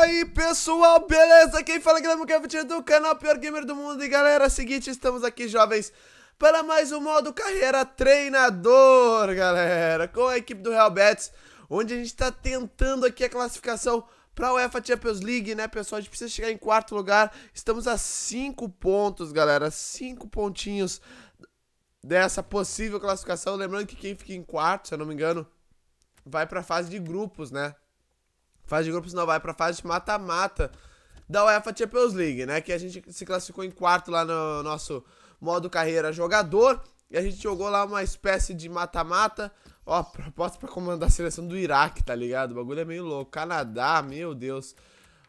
aí pessoal, beleza? Quem fala é o Kevin do canal Pior Gamer do Mundo E galera, é seguinte, estamos aqui jovens para mais um modo carreira treinador, galera Com a equipe do Real Betis, onde a gente está tentando aqui a classificação para a UEFA Champions League, né pessoal? A gente precisa chegar em quarto lugar, estamos a 5 pontos, galera 5 pontinhos dessa possível classificação Lembrando que quem fica em quarto, se eu não me engano, vai para a fase de grupos, né? Fase de grupos não vai pra fase de mata-mata da UEFA Champions League, né? Que a gente se classificou em quarto lá no nosso modo carreira jogador. E a gente jogou lá uma espécie de mata-mata. Ó, proposta para comandar a seleção do Iraque, tá ligado? O bagulho é meio louco. Canadá, meu Deus.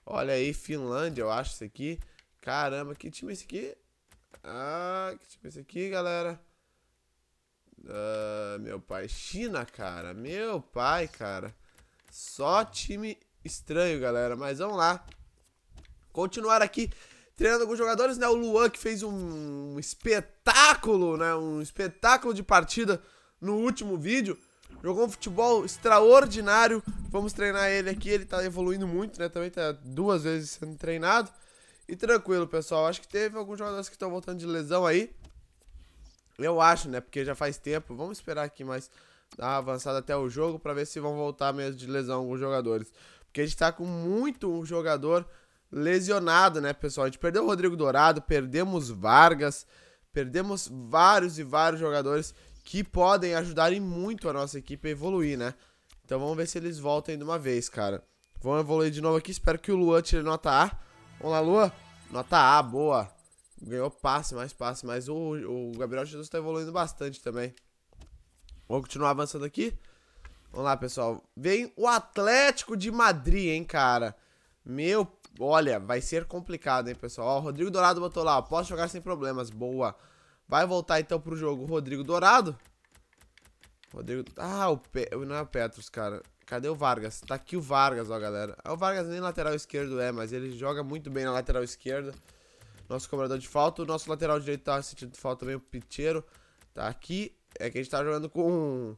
Olha aí, Finlândia, eu acho isso aqui. Caramba, que time é esse aqui? Ah, que time é esse aqui, galera? Ah, meu pai. China, cara. Meu pai, cara. Só time estranho, galera. Mas vamos lá. Continuar aqui treinando alguns jogadores, né? O Luan que fez um espetáculo, né? Um espetáculo de partida no último vídeo. Jogou um futebol extraordinário. Vamos treinar ele aqui. Ele tá evoluindo muito, né? Também tá duas vezes sendo treinado. E tranquilo, pessoal. Acho que teve alguns jogadores que estão voltando de lesão aí. Eu acho, né? Porque já faz tempo. Vamos esperar aqui mais avançada até o jogo para ver se vão voltar mesmo de lesão alguns jogadores. Porque a gente tá com muito jogador lesionado, né, pessoal? A gente perdeu o Rodrigo Dourado, perdemos Vargas, perdemos vários e vários jogadores que podem ajudar muito a nossa equipe a evoluir, né? Então vamos ver se eles voltam de uma vez, cara. Vamos evoluir de novo aqui, espero que o Luan tire nota A. Vamos lá, Luan. Nota A, boa. Ganhou passe, mais passe, mas o, o Gabriel Jesus tá evoluindo bastante também. Vamos continuar avançando aqui. Vamos lá, pessoal. Vem o Atlético de Madrid, hein, cara. Meu, olha, vai ser complicado, hein, pessoal. Ó, o Rodrigo Dourado botou lá, ó, posso jogar sem problemas. Boa. Vai voltar então pro jogo Rodrigo Dourado. Rodrigo... Ah, o Pe... não é o Petros, cara. Cadê o Vargas? Tá aqui o Vargas, ó, galera. É, o Vargas nem lateral esquerdo é, mas ele joga muito bem na lateral esquerda. Nosso cobrador de falta. O nosso lateral direito tá sentindo falta também, o Piteiro. Tá aqui. É que a gente tá jogando com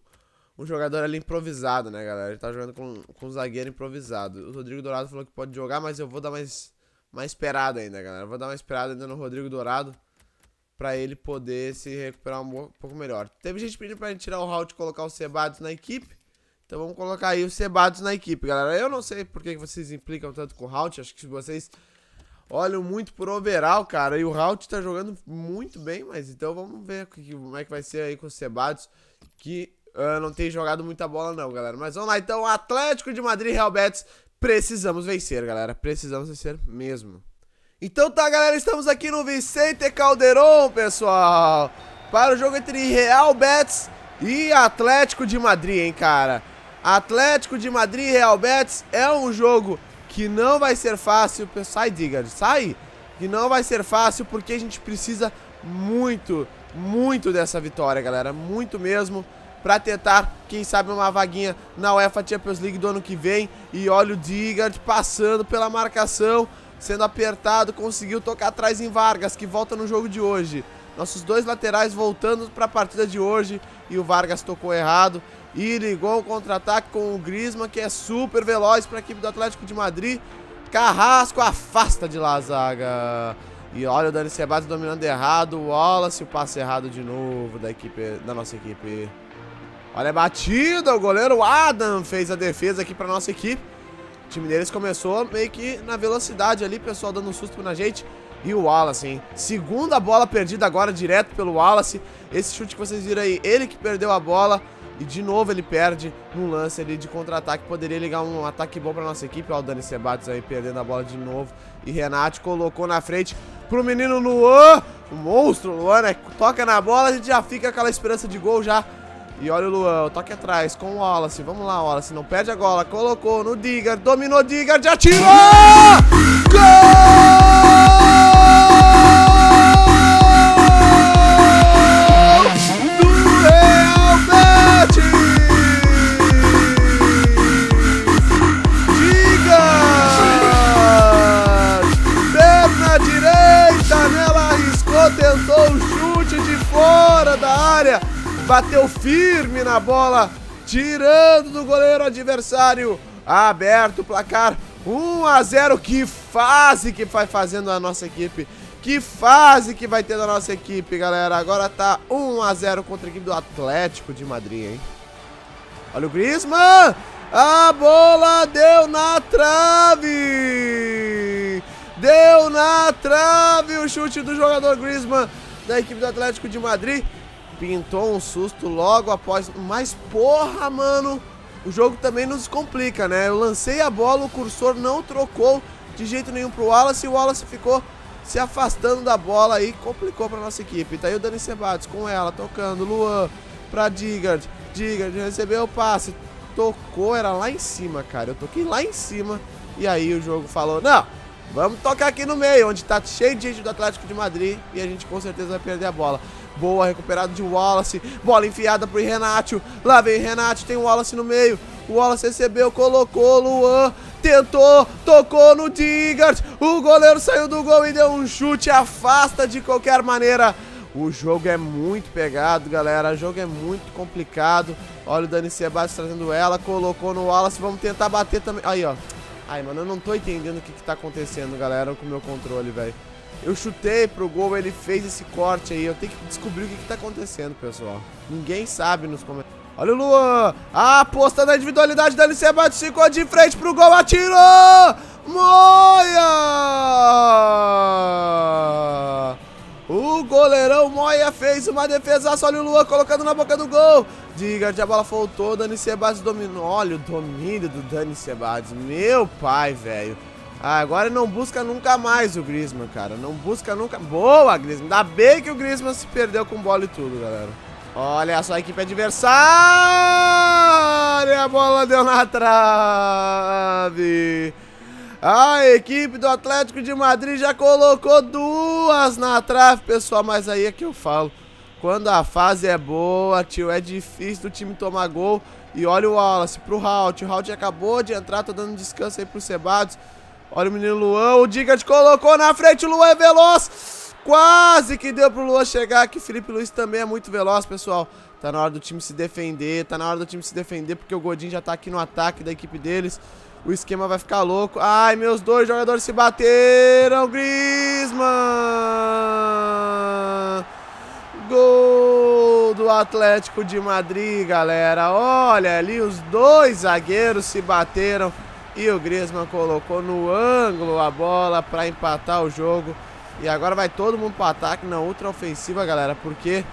um jogador ali improvisado, né, galera? Ele tá jogando com, com um zagueiro improvisado. O Rodrigo Dourado falou que pode jogar, mas eu vou dar mais, mais esperada ainda, galera. vou dar uma esperada ainda no Rodrigo Dourado pra ele poder se recuperar um pouco melhor. Teve gente pedindo pra gente tirar o Halt e colocar o Sebados na equipe. Então vamos colocar aí o Sebados na equipe, galera. Eu não sei por que vocês implicam tanto com o Halt. Acho que vocês olham muito por overall, cara. E o Halt tá jogando muito bem, mas então vamos ver como é que vai ser aí com o Sebados. Que ah, não tem jogado muita bola, não, galera. Mas vamos lá, então. Atlético de Madrid, Real Betis. Precisamos vencer, galera. Precisamos vencer mesmo. Então tá, galera. Estamos aqui no Vicente Calderon, pessoal. Para o jogo entre Real Betis e Atlético de Madrid, hein, cara. Atlético de Madrid e Real Betis é um jogo que não vai ser fácil. Sai, diga, sai. Que não vai ser fácil porque a gente precisa muito, muito dessa vitória, galera. Muito mesmo para tentar, quem sabe, uma vaguinha na UEFA Champions League do ano que vem. E olha o Digard passando pela marcação, sendo apertado, conseguiu tocar atrás em Vargas, que volta no jogo de hoje. Nossos dois laterais voltando para a partida de hoje e o Vargas tocou errado e ligou o contra-ataque com o Griezmann, que é super veloz para a equipe do Atlético de Madrid. Carrasco afasta de lá a zaga. E olha o Dani Sebastião dominando errado, o Wallace, o passe errado de novo da equipe da nossa equipe. Olha a é batida, o goleiro Adam fez a defesa aqui para nossa equipe. O time deles começou meio que na velocidade ali, pessoal, dando um susto na gente. E o Wallace, hein? Segunda bola perdida agora direto pelo Wallace. Esse chute que vocês viram aí, ele que perdeu a bola. E de novo ele perde num lance ali de contra-ataque. Poderia ligar um ataque bom para nossa equipe. Olha o Dani Cebatos aí perdendo a bola de novo. E Renate colocou na frente pro menino Luan. O monstro Luan, né? Toca na bola, a gente já fica aquela esperança de gol já e olha o Luan, o toque atrás com o Wallace. Vamos lá, Wallace. Não perde a gola. Colocou no Digger. Dominou Digger. Já atirou! Gol! firme na bola, tirando do goleiro adversário. Aberto o placar, 1 a 0. Que fase que vai fazendo a nossa equipe. Que fase que vai ter a nossa equipe, galera. Agora tá 1 a 0 contra a equipe do Atlético de Madrid, hein? Olha o Griezmann! A bola deu na trave! Deu na trave o chute do jogador Griezmann da equipe do Atlético de Madrid. Pintou um susto logo após. Mas porra, mano! O jogo também nos complica, né? Eu lancei a bola, o cursor não trocou de jeito nenhum pro Wallace e o Wallace ficou se afastando da bola e complicou pra nossa equipe. Tá aí o Dani Cebates com ela, tocando. Luan pra Digard. Digard recebeu o passe. Tocou, era lá em cima, cara. Eu toquei lá em cima. E aí o jogo falou: Não, Vamos tocar aqui no meio, onde tá cheio de gente do Atlético de Madrid e a gente com certeza vai perder a bola. Boa, recuperado de Wallace. Bola enfiada pro Renato. Lá vem Renato, tem o Wallace no meio. O Wallace recebeu, colocou Luan. Tentou, tocou no Digard. O goleiro saiu do gol e deu um chute. Afasta de qualquer maneira. O jogo é muito pegado, galera. O jogo é muito complicado. Olha o Dani Sebastião trazendo ela. Colocou no Wallace. Vamos tentar bater também. Aí, ó. Ai, mano, eu não tô entendendo o que, que tá acontecendo, galera, com o meu controle, velho. Eu chutei pro gol, ele fez esse corte aí. Eu tenho que descobrir o que, que tá acontecendo, pessoal. Ninguém sabe nos comentários. Olha o Luan. Aposta da na individualidade da LC, bate 5 de frente pro gol, atirou! Moia! O goleirão Moia fez uma defesa. Olha o Luan colocando na boca do gol. Diga, a bola faltou. Dani Sebades dominou. Olha o domínio do Dani Sebades. Meu pai, velho. Ah, agora não busca nunca mais o Grisman, cara. Não busca nunca. Boa, Grisman. Ainda bem que o Grisman se perdeu com bola e tudo, galera. Olha só a equipe adversária. A bola deu na trave. A equipe do Atlético de Madrid já colocou duas na trave, pessoal. Mas aí é que eu falo. Quando a fase é boa, tio, é difícil do time tomar gol. E olha o Wallace pro Halt. O Halt acabou de entrar, tô dando descanso aí pro Cebados. Olha o menino Luan, o Digard colocou na frente, o Luan é veloz. Quase que deu pro Luan chegar aqui. Felipe Luiz também é muito veloz, pessoal. Tá na hora do time se defender, tá na hora do time se defender, porque o Godinho já tá aqui no ataque da equipe deles. O esquema vai ficar louco. Ai, meus dois jogadores se bateram. Griezmann! Gol do Atlético de Madrid, galera. Olha ali, os dois zagueiros se bateram. E o Griezmann colocou no ângulo a bola para empatar o jogo. E agora vai todo mundo para ataque na ultra ofensiva, galera. Porque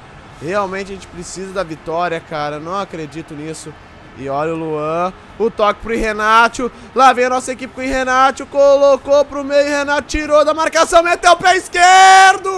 realmente a gente precisa da vitória, cara. Não acredito nisso. E olha o Luan. O toque pro Renato. Lá vem a nossa equipe com o Renato. Colocou pro meio. Renato tirou da marcação. Meteu o pé esquerdo.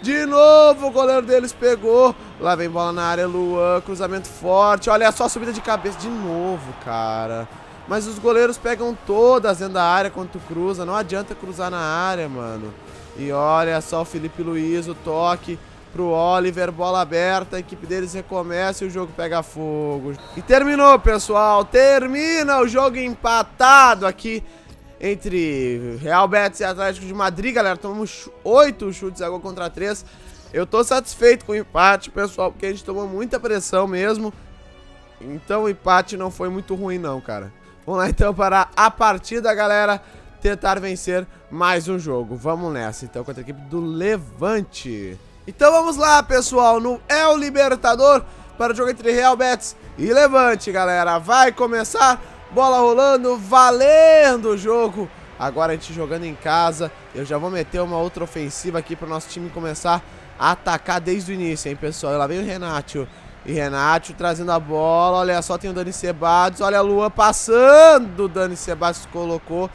De novo o goleiro deles pegou. Lá vem bola na área. Luan. Cruzamento forte. Olha só a subida de cabeça. De novo, cara. Mas os goleiros pegam todas dentro da área quando tu cruza. Não adianta cruzar na área, mano. E olha só o Felipe Luiz. O toque pro Oliver, bola aberta, a equipe deles recomeça e o jogo pega fogo. E terminou, pessoal, termina o jogo empatado aqui entre Real Betis e Atlético de Madrid, galera. Tomamos 8 chutes a gol contra 3. Eu tô satisfeito com o empate, pessoal, porque a gente tomou muita pressão mesmo. Então o empate não foi muito ruim não, cara. Vamos lá então para a partida, galera. Tentar vencer mais um jogo. Vamos nessa então contra a equipe do Levante. Então vamos lá, pessoal, no El Libertador para o jogo entre Real Betis e Levante, galera. Vai começar, bola rolando, valendo o jogo. Agora a gente jogando em casa, eu já vou meter uma outra ofensiva aqui para o nosso time começar a atacar desde o início, hein, pessoal. E lá vem o Renato. E Renato trazendo a bola, olha só, tem o Dani Sebados, olha a Luan passando, o Dani Sebados colocou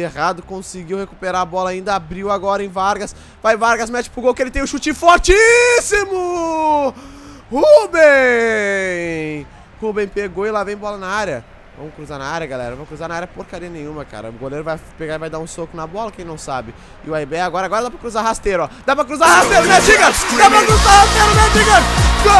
errado, conseguiu recuperar a bola ainda, abriu agora em Vargas. Vai Vargas, mete pro gol que ele tem o um chute fortíssimo! Rubem! Rubem pegou e lá vem bola na área. Vamos cruzar na área, galera. Vamos cruzar na área porcaria nenhuma, cara. O goleiro vai pegar e vai dar um soco na bola, quem não sabe. E o Aibé agora, agora dá pra cruzar rasteiro, ó. Dá pra cruzar rasteiro, né, Tigas? Dá pra cruzar rasteiro, né, Tigas? Gol!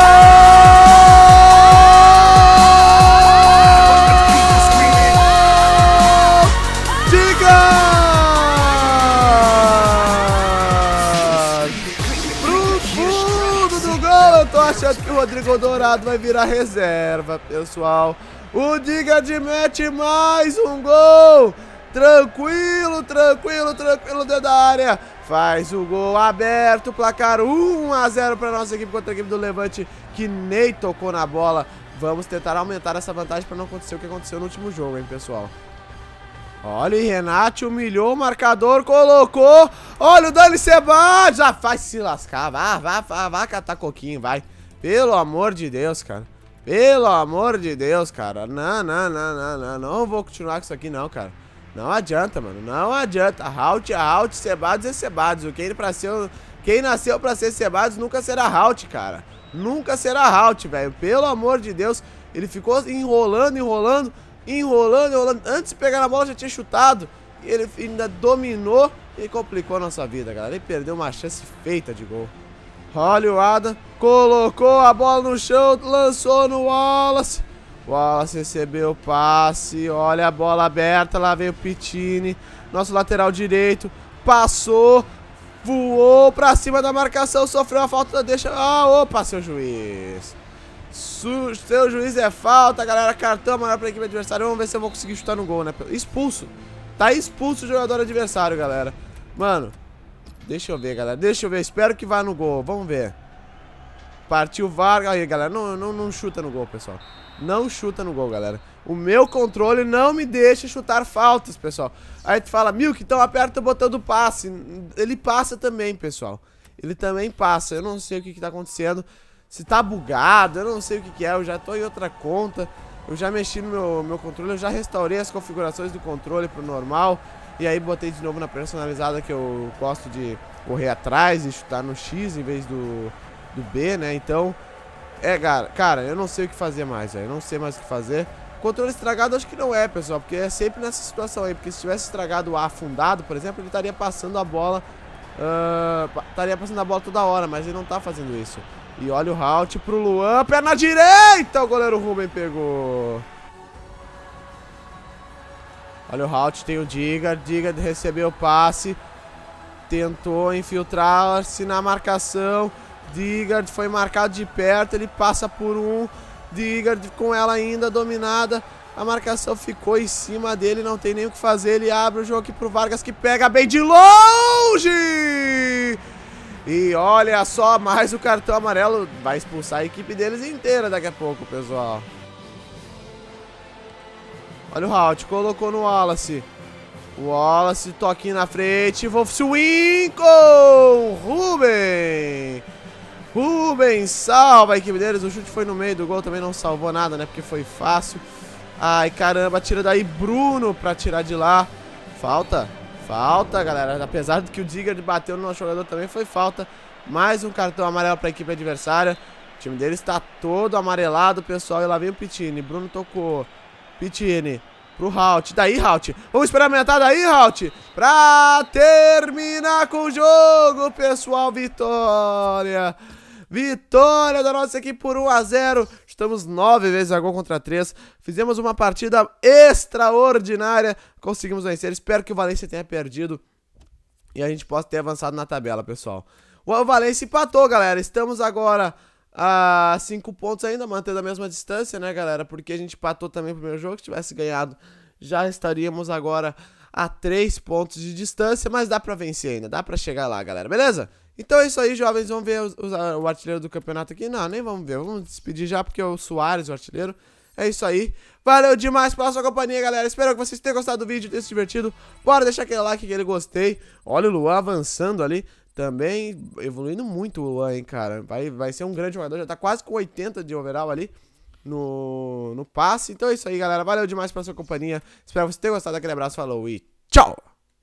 achando que o Rodrigo Dourado vai virar reserva, pessoal. O Diga de mete mais um gol. Tranquilo, tranquilo, tranquilo dentro da área. Faz o gol aberto, placar 1 a 0 para nossa equipe contra a equipe do Levante, que nem tocou na bola. Vamos tentar aumentar essa vantagem para não acontecer o que aconteceu no último jogo, hein, pessoal. Olha, e Renate humilhou o marcador, colocou. Olha o Dani Ceballos. já faz se lascar. Vá, vá, vá, vá catar coquinho, vai. Pelo amor de Deus, cara. Pelo amor de Deus, cara. Não, não, não, não, não. Não vou continuar com isso aqui, não, cara. Não adianta, mano. Não adianta. Halt, halt, Cebados é Cebados. Quem, pra ser, quem nasceu pra ser Cebados nunca será halt, cara. Nunca será halt, velho. Pelo amor de Deus. Ele ficou enrolando, enrolando, enrolando, enrolando. Antes de pegar na bola, já tinha chutado. E ele ainda dominou e complicou a nossa vida, galera. Ele perdeu uma chance feita de gol. Olha o Adam. Colocou a bola no chão. Lançou no Wallace. Wallace recebeu o passe. Olha a bola aberta. Lá veio o Pitini. Nosso lateral direito. Passou. Voou pra cima da marcação. Sofreu a falta. Deixa. Ah, opa, seu juiz. Su... Seu juiz é falta, galera. Cartão maior pra equipe adversária. Vamos ver se eu vou conseguir chutar no gol, né? Expulso. Tá expulso o jogador adversário, galera. Mano, Deixa eu ver, galera. Deixa eu ver. Espero que vá no gol. Vamos ver. Partiu Vargas. Aí, galera. Não, não, não chuta no gol, pessoal. Não chuta no gol, galera. O meu controle não me deixa chutar faltas, pessoal. Aí tu fala, Milk, então aperta o botão do passe. Ele passa também, pessoal. Ele também passa. Eu não sei o que, que tá acontecendo. Se tá bugado, eu não sei o que, que é. Eu já tô em outra conta. Eu já mexi no meu, meu controle, eu já restaurei as configurações do controle pro normal. E aí botei de novo na personalizada que eu gosto de correr atrás e chutar no X em vez do, do B, né? Então, é, cara, cara, eu não sei o que fazer mais, Eu não sei mais o que fazer. Controle estragado acho que não é, pessoal, porque é sempre nessa situação aí. Porque se tivesse estragado o A afundado, por exemplo, ele estaria passando a bola... Uh, estaria passando a bola toda hora, mas ele não tá fazendo isso. E olha o route pro Luan, perna direita! O goleiro Ruben pegou... Olha o Halt, tem o Digard. Digard recebeu o passe. Tentou infiltrar-se na marcação. Digard foi marcado de perto. Ele passa por um. Digard com ela ainda dominada. A marcação ficou em cima dele, não tem nem o que fazer. Ele abre o jogo aqui pro Vargas que pega bem de longe! E olha só, mais o cartão amarelo vai expulsar a equipe deles inteira daqui a pouco, pessoal. Olha o Halt, colocou no Wallace. Wallace, toquinho na frente. swing, com Ruben. Ruben salva a equipe deles. O chute foi no meio do gol, também não salvou nada, né? Porque foi fácil. Ai, caramba, tira daí Bruno pra tirar de lá. Falta, falta, galera. Apesar do que o Digger bateu no nosso jogador, também foi falta. Mais um cartão amarelo pra equipe adversária. O time deles está todo amarelado, pessoal. E lá vem o Pitini. Bruno tocou. Pitini. Pro Halt. Daí, Halt. Vamos esperar metade daí, Halt. Pra terminar com o jogo, pessoal. Vitória. Vitória da nossa equipe por 1x0. Estamos nove vezes a gol contra três. Fizemos uma partida extraordinária. Conseguimos vencer. Espero que o Valencia tenha perdido. E a gente possa ter avançado na tabela, pessoal. O Valencia empatou, galera. Estamos agora a 5 pontos ainda, mantendo a mesma distância, né, galera? Porque a gente patou também o primeiro jogo, se tivesse ganhado, já estaríamos agora a 3 pontos de distância, mas dá pra vencer ainda, dá pra chegar lá, galera, beleza? Então é isso aí, jovens, vamos ver os, os, o artilheiro do campeonato aqui? Não, nem vamos ver, vamos despedir já, porque é o Soares, o artilheiro, é isso aí. Valeu demais pela sua companhia, galera. Espero que vocês tenham gostado do vídeo, tenham se divertido. Bora deixar aquele like, aquele gostei. Olha o Luan avançando ali também evoluindo muito o Luan, hein, cara. Vai, vai ser um grande jogador, já tá quase com 80 de overall ali no, no passe. Então é isso aí, galera. Valeu demais pela sua companhia. Espero que você tenha gostado. Aquele abraço, falou e tchau!